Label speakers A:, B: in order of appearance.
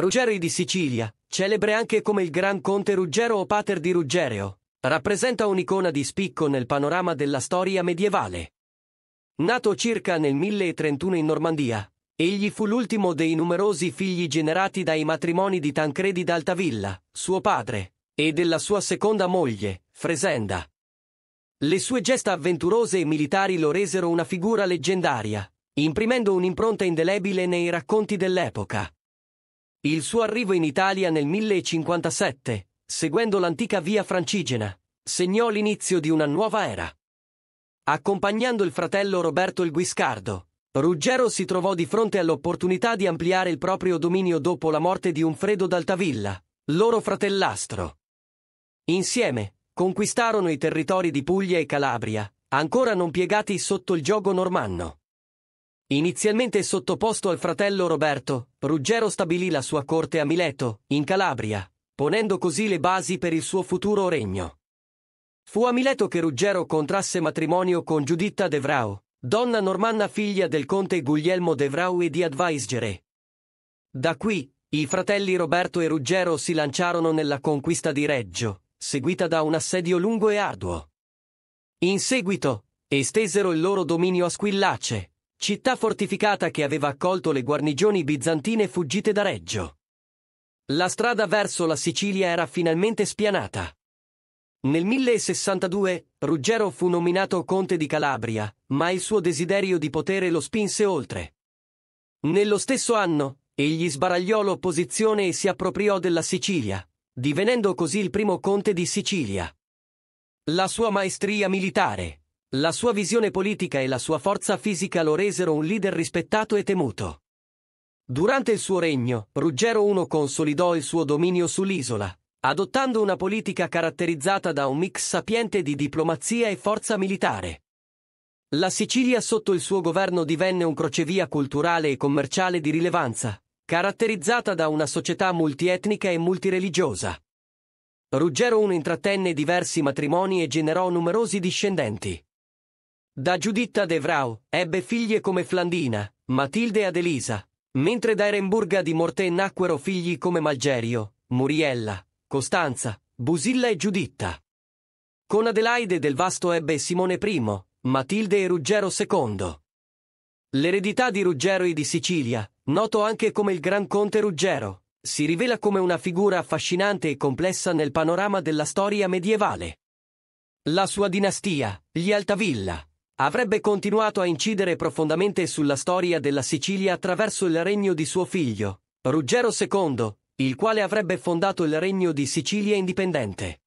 A: Ruggeri di Sicilia, celebre anche come il Gran Conte Ruggero o Pater di Ruggerio, rappresenta un'icona di spicco nel panorama della storia medievale. Nato circa nel 1031 in Normandia, egli fu l'ultimo dei numerosi figli generati dai matrimoni di Tancredi d'Altavilla, suo padre, e della sua seconda moglie, Fresenda. Le sue gesta avventurose e militari lo resero una figura leggendaria, imprimendo un'impronta indelebile nei racconti dell'epoca. Il suo arrivo in Italia nel 1057, seguendo l'antica via francigena, segnò l'inizio di una nuova era. Accompagnando il fratello Roberto il Guiscardo, Ruggero si trovò di fronte all'opportunità di ampliare il proprio dominio dopo la morte di Unfredo d'Altavilla, loro fratellastro. Insieme, conquistarono i territori di Puglia e Calabria, ancora non piegati sotto il giogo normanno. Inizialmente sottoposto al fratello Roberto, Ruggero stabilì la sua corte a Mileto, in Calabria, ponendo così le basi per il suo futuro regno. Fu a Mileto che Ruggero contrasse matrimonio con Giuditta De Vrau, donna normanna figlia del conte Guglielmo De Vrau e di Advaisgere. Da qui, i fratelli Roberto e Ruggero si lanciarono nella conquista di Reggio, seguita da un assedio lungo e arduo. In seguito, estesero il loro dominio a Squillace, città fortificata che aveva accolto le guarnigioni bizantine fuggite da Reggio. La strada verso la Sicilia era finalmente spianata. Nel 1062 Ruggero fu nominato conte di Calabria, ma il suo desiderio di potere lo spinse oltre. Nello stesso anno, egli sbaragliò l'opposizione e si appropriò della Sicilia, divenendo così il primo conte di Sicilia. La sua maestria militare, la sua visione politica e la sua forza fisica lo resero un leader rispettato e temuto. Durante il suo regno, Ruggero I consolidò il suo dominio sull'isola, adottando una politica caratterizzata da un mix sapiente di diplomazia e forza militare. La Sicilia sotto il suo governo divenne un crocevia culturale e commerciale di rilevanza, caratterizzata da una società multietnica e multireligiosa. Ruggero I intrattenne diversi matrimoni e generò numerosi discendenti. Da Giuditta De Vrau ebbe figlie come Flandina, Matilde e Adelisa, mentre da Eremburga di Morte nacquero figli come Malgerio, Muriella, Costanza, Busilla e Giuditta. Con Adelaide del Vasto ebbe Simone I, Matilde e Ruggero II. L'eredità di Ruggero e di Sicilia, noto anche come il Gran Conte Ruggero, si rivela come una figura affascinante e complessa nel panorama della storia medievale. La sua dinastia, gli Altavilla, avrebbe continuato a incidere profondamente sulla storia della Sicilia attraverso il regno di suo figlio, Ruggero II, il quale avrebbe fondato il regno di Sicilia indipendente.